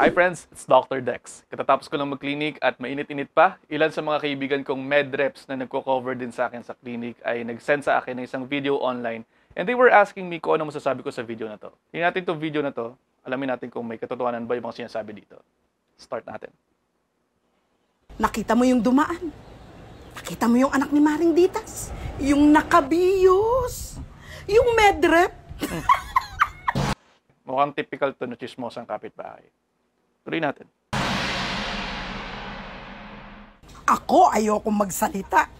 Hi friends, it's Dr. Dex. Katatapos ko lang mag-clinic at mainit-init pa, ilan sa mga kaibigan kong med reps na nagko-cover din sa akin sa clinic ay nag-send sa akin ng isang video online and they were asking me kung ano masasabi ko sa video na to. Hindi natin itong video na to, alamin natin kung may katotohanan ba yung mga sinasabi dito. Start natin. Nakita mo yung dumaan. Nakita mo yung anak ni Maring Ditas. Yung nakabiyos. Yung med rep. Mukhang typical to na chismosang kapitbahay. Tuloy natin. Ako ayoko magsalita.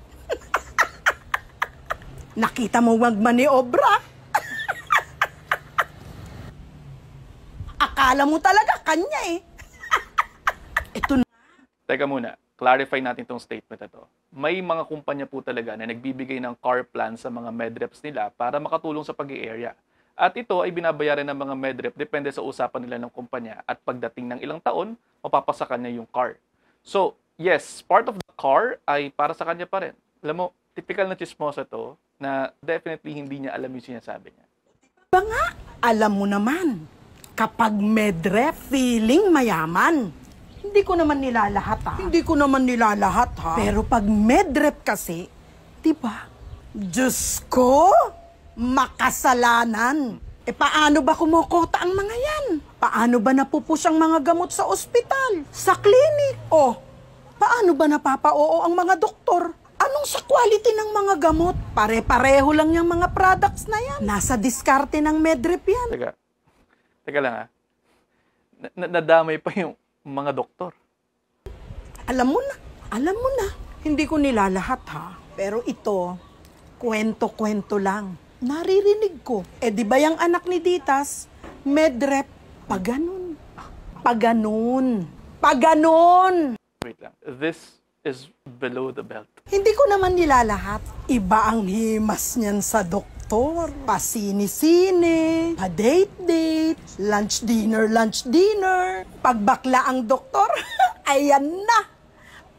Nakita mo wag maniobra. Akala mo talaga kanya eh. Ito na. Teka muna, clarify natin tong statement na to. May mga kumpanya po talaga na nagbibigay ng car plan sa mga med reps nila para makatulong sa pag area at ito ay binabayaran ng mga medrep depende sa usapan nila ng kumpanya at pagdating ng ilang taon, mapapasa kanya yung car. So, yes, part of the car ay para sa kanya pa rin. Alam mo, typical na chismosa to na definitely hindi niya alam yung sinasabi niya. Ba diba nga, alam mo naman, kapag medrep, feeling mayaman. Hindi ko naman nilalahat ha. Hindi ko naman nilalahat ha. Pero pag medrep kasi, di ba? Diyos ko! makasalanan. E paano ba kumukota ang mga yan? Paano ba napupush ang mga gamot sa ospital, sa klinik? O, paano ba napapa-oo ang mga doktor? Anong sa quality ng mga gamot? Pare-pareho lang yung mga products na yan. Nasa diskarte ng medrep yan. Teka, teka lang ha. Ah. Na nadamay pa yung mga doktor. Alam mo na, alam mo na. Hindi ko nilalahat ha. Pero ito, kwento-kwento lang naririnig ko. Eh di ba yung anak ni Ditas, medrep, paganon. Paganon. Paganon! Wait lang. This is below the belt. Hindi ko naman nilalahat. Iba ang himas niyan sa doktor. Pasini-sini, pa-date-date, lunch-dinner, lunch-dinner. Pagbakla ang doktor, ayan na.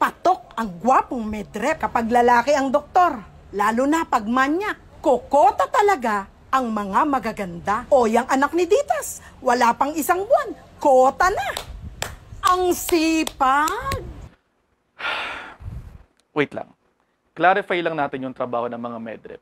Patok ang gwapong medrep kapag lalaki ang doktor. Lalo na pag manyak kokota talaga ang mga magaganda. O yung anak ni Ditas, wala pang isang buwan, kota na. Ang sipag. Wait lang. Clarify lang natin yung trabaho ng mga medrep.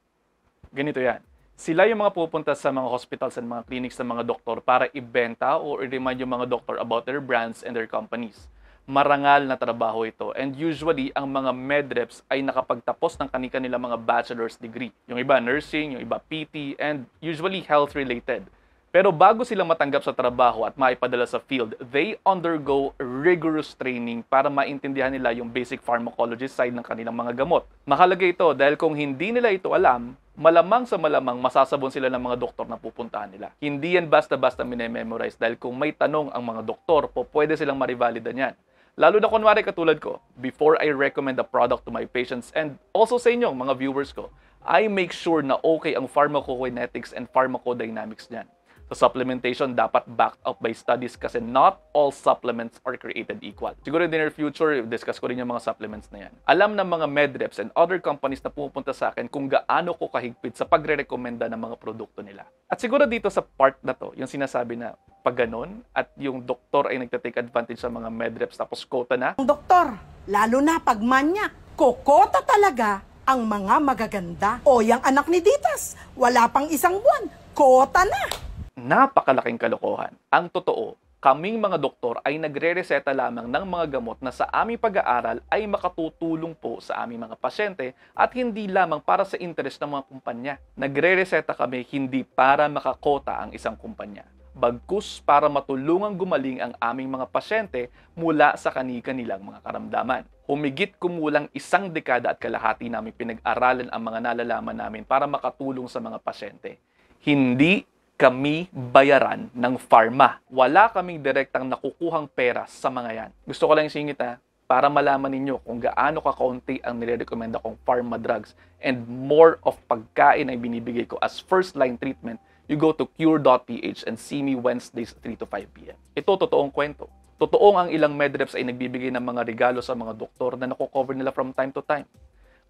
Ganito yan. Sila yung mga pupunta sa mga hospitals and mga clinics ng mga doktor para ibenta or remind yung mga doktor about their brands and their companies marangal na trabaho ito. And usually, ang mga med reps ay nakapagtapos ng kanila mga bachelor's degree. Yung iba nursing, yung iba PT, and usually health-related. Pero bago sila matanggap sa trabaho at maipadala sa field, they undergo rigorous training para maintindihan nila yung basic pharmacology side ng kanilang mga gamot. Mahalaga ito dahil kung hindi nila ito alam, malamang sa malamang masasabon sila ng mga doktor na pupuntahan nila. Hindi yan basta-basta minememorize dahil kung may tanong ang mga doktor po, pwede silang marivalida niyan. Lalo na kunwari katulad ko, before I recommend a product to my patients and also sa inyong mga viewers ko, I make sure na okay ang pharmacokinetics and pharmacodynamics niyan sa supplementation dapat backed up by studies kasi not all supplements are created equal. Siguro in the near future, discuss ko rin yung mga supplements na yan. Alam ng mga med reps and other companies na pumupunta sa akin kung gaano ko kahigpit sa pagre-recommenda ng mga produkto nila. At siguro dito sa part na to, yung sinasabi na pag ganun at yung doktor ay nagtatake advantage sa mga med reps tapos kota na. Doktor, lalo na pag manya, kokota talaga ang mga magaganda. O yung anak ni Ditas, wala pang isang buwan, kota na napakalaking kalokohan. Ang totoo, kaming mga doktor ay nagre-reseta lamang ng mga gamot na sa aming pag-aaral ay makatutulong po sa aming mga pasyente at hindi lamang para sa interes ng mga kumpanya. Nagre-reseta kami hindi para makakota ang isang kumpanya bagkus para matulungan gumaling ang aming mga pasyente mula sa kani-kanilang mga karamdaman. Humigit kumulang isang dekada at kalahati namin pinag-aralan ang mga nalalaman namin para makatulong sa mga pasyente. Hindi kami bayaran ng pharma. Wala kaming direktang nakukuhang pera sa mga yan. Gusto ko lang singit ha, ah, para malaman ninyo kung gaano kakaunti ang nirerekomenda kong pharma drugs and more of pagkain ay binibigay ko as first line treatment, you go to cure.ph and see me Wednesdays 3 to 5 p.m. Ito totoong kwento. Totoong ang ilang medreps ay nagbibigay ng mga regalo sa mga doktor na nakocover nila from time to time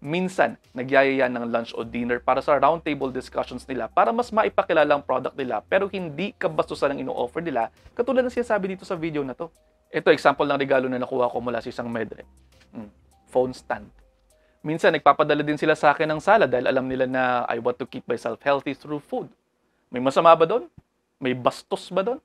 minsan nagyayaya ng lunch o dinner para sa roundtable discussions nila para mas maipakilala ang product nila pero hindi kabastusan ang ino-offer nila katulad ng sinasabi dito sa video na to. Ito example ng regalo na nakuha ko mula sa isang medre. Hmm, phone stand. Minsan nagpapadala din sila sa akin ng salad dahil alam nila na I want to keep myself healthy through food. May masama ba doon? May bastos ba doon?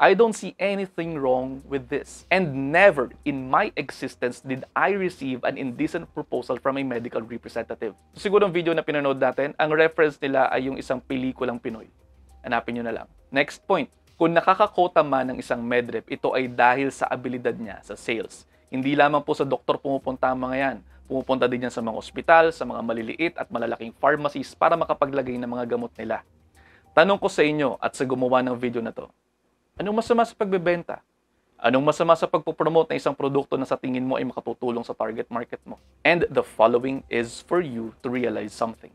I don't see anything wrong with this. And never in my existence did I receive an indecent proposal from a medical representative. So, siguro ang video na pinanood natin, ang reference nila ay yung isang pelikulang Pinoy. Hanapin nyo na lang. Next point, kung nakakakota man ng isang medrep, ito ay dahil sa abilidad niya sa sales. Hindi lamang po sa doktor pumupunta ang mga yan. Pumupunta din yan sa mga ospital, sa mga maliliit at malalaking pharmacies para makapaglagay ng mga gamot nila. Tanong ko sa inyo at sa gumawa ng video na to, Anong masama sa pagbebenta? Anong masama sa pagpopromote ng isang produkto na sa tingin mo ay makatutulong sa target market mo? And the following is for you to realize something.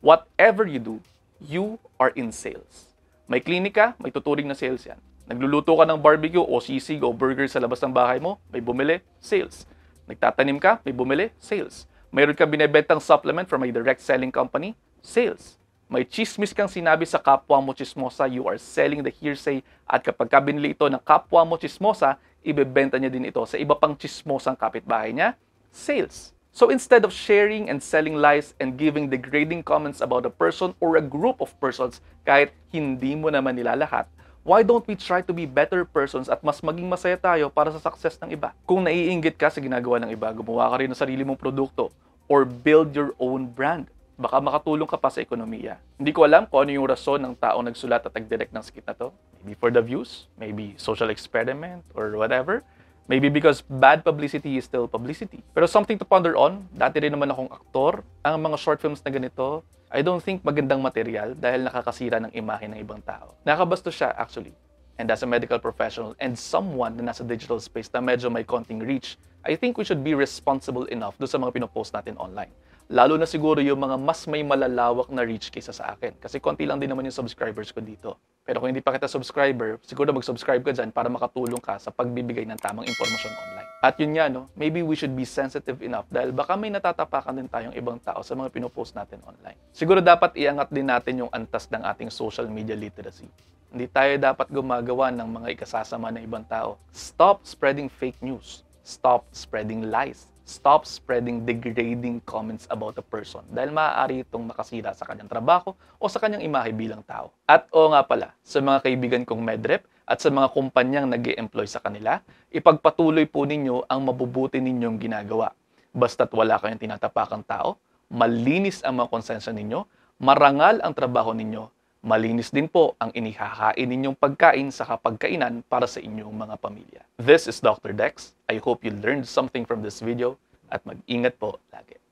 Whatever you do, you are in sales. May klinika, may tuturing na sales yan. Nagluluto ka ng barbecue o sisig o burger sa labas ng bahay mo, may bumili, sales. Nagtatanim ka, may bumili, sales. Mayroon ka binebentang supplement from a direct selling company, sales may chismis kang sinabi sa kapwa mo chismosa, you are selling the hearsay. At kapag ka binili ito ng kapwa mo chismosa, ibebenta niya din ito sa iba pang chismosang kapitbahay niya, sales. So instead of sharing and selling lies and giving degrading comments about a person or a group of persons kahit hindi mo naman nila lahat, why don't we try to be better persons at mas maging masaya tayo para sa success ng iba? Kung naiinggit ka sa ginagawa ng iba, gumawa ka rin ng sarili mong produkto or build your own brand baka makatulong ka pa sa ekonomiya. Hindi ko alam kung ano yung rason ng taong nagsulat at nag-direct ng skit na to. Maybe for the views, maybe social experiment or whatever. Maybe because bad publicity is still publicity. Pero something to ponder on, dati rin naman akong aktor. Ang mga short films na ganito, I don't think magandang material dahil nakakasira ng imahe ng ibang tao. Nakabasto siya actually. And as a medical professional and someone na nasa digital space na medyo may konting reach, I think we should be responsible enough do sa mga pinopost natin online. Lalo na siguro yung mga mas may malalawak na reach kaysa sa akin. Kasi konti lang din naman yung subscribers ko dito. Pero kung hindi pa kita subscriber, siguro mag-subscribe ka dyan para makatulong ka sa pagbibigay ng tamang impormasyon online. At yun nga, no, maybe we should be sensitive enough dahil baka may natatapakan din tayong ibang tao sa mga pinopost natin online. Siguro dapat iangat din natin yung antas ng ating social media literacy. Hindi tayo dapat gumagawa ng mga ikasasama ng ibang tao. Stop spreading fake news. Stop spreading lies stop spreading degrading comments about a person dahil maaari itong makasira sa kanyang trabaho o sa kanyang imahe bilang tao. At o nga pala, sa mga kaibigan kong medrep at sa mga kumpanyang nag employ sa kanila, ipagpatuloy po ninyo ang mabubuti ninyong ginagawa. Basta't wala kayong tinatapakang tao, malinis ang mga konsensya ninyo, marangal ang trabaho ninyo, Malinis din po ang inihahain ninyong pagkain sa kapagkainan para sa inyong mga pamilya. This is Dr. Dex, I hope you learned something from this video at mag-ingat po lagi.